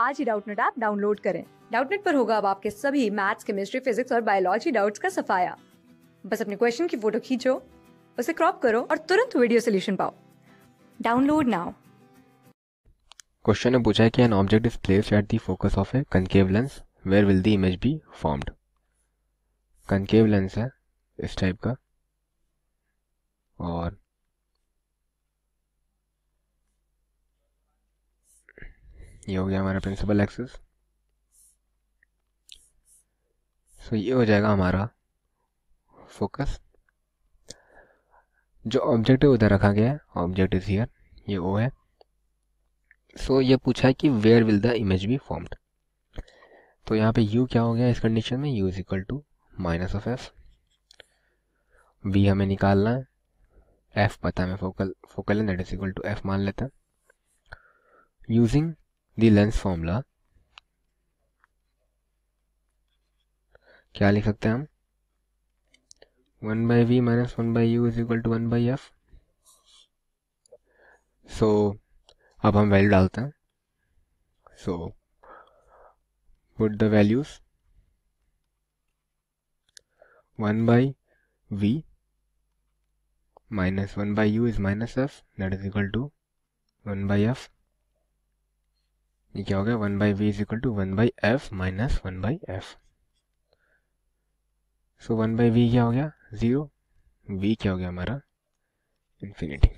आज ही Doubtnut app download करें डाउटनेट पर होगा अब आपके सभी मैथ्स केमिस्ट्री फिजिक्स और बायोलॉजी डाउट्स का सफाया बस अपने क्वेश्चन की फोटो खींचो उसे क्रॉप करो और तुरंत वीडियो सोल्यूशन पाओ डाउनलोड नाउ क्वेश्चन ने पूछा है कि an object is placed at the focus of a concave lens where will the image be formed concave lens है इस टाइप का और ये हो गया हमारा प्रिंसिपल एक्सेस सो ये हो जाएगा हमारा फोकस जो ऑब्जेक्ट है उधर रखा गया है ऑब्जेक्ट इज हियर ये ओ है सो so, ये पूछा है कि where will the image be formed तो यहाँ पे यू क्या हो गया इस कंडीशन में u is equal to minus of f v हमें निकालना है एफ पता है मैं फोकल फोकल है that is equal to f मान लेता यूजिंग दी लेंस फॉर्मूला क्या लिख सकते हैं हम one by v minus one by u is equal to one by f so अब हम वैल्यू डालते हैं so put the values one by v minus one by u is minus f that is equal to one by f ये क्या हो गया one by v is equal to one by f minus one by f so one by v क्या हो गया zero we क्या हो गया हमारा infinity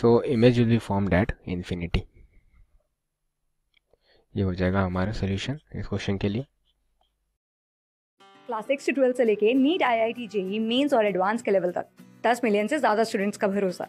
so image will be form that infinity ये हो जाएगा हमारा सोल्यूशन इस क्वेश्चन के लिए क्लास सिक्स ट्वेल्थ से लेके NEET I I T JEE mains और एडवांस के लेवल तक दस मिलियन से ज़्यादा स्टूडेंट्स का भरोसा